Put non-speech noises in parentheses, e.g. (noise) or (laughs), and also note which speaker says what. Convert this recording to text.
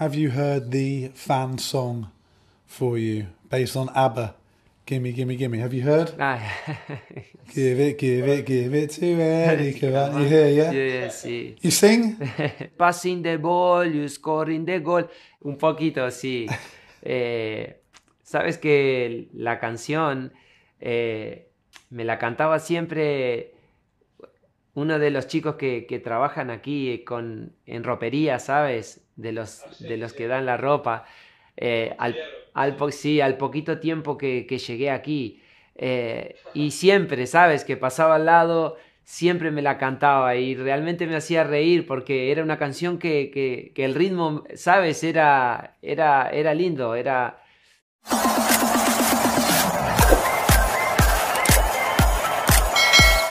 Speaker 1: Have you heard the fan song for you based on ABBA? Gimme, gimme, gimme. Have you heard? Ah, (laughs) give it, give it, give it to erika. you hear, yeah? Yeah, sí. You sing? (laughs)
Speaker 2: Passing
Speaker 3: the ball, you scoring the goal. Un poquito, sí. (laughs) Eh, Sabes que la canción eh, me la cantaba siempre uno de los chicos que, trabajan aquí eh, con, en ropería, ¿sabes? De los, ah, de los que dan la ropa. Eh, al, sí, al poquito tiempo que, llegué aquí. Eh, y siempre, ¿sabes? Que pasaba al lado, siempre me la cantaba y realmente me hacía reír porque era una canción que, que el ritmo, ¿sabes? Era, era, era lindo, era...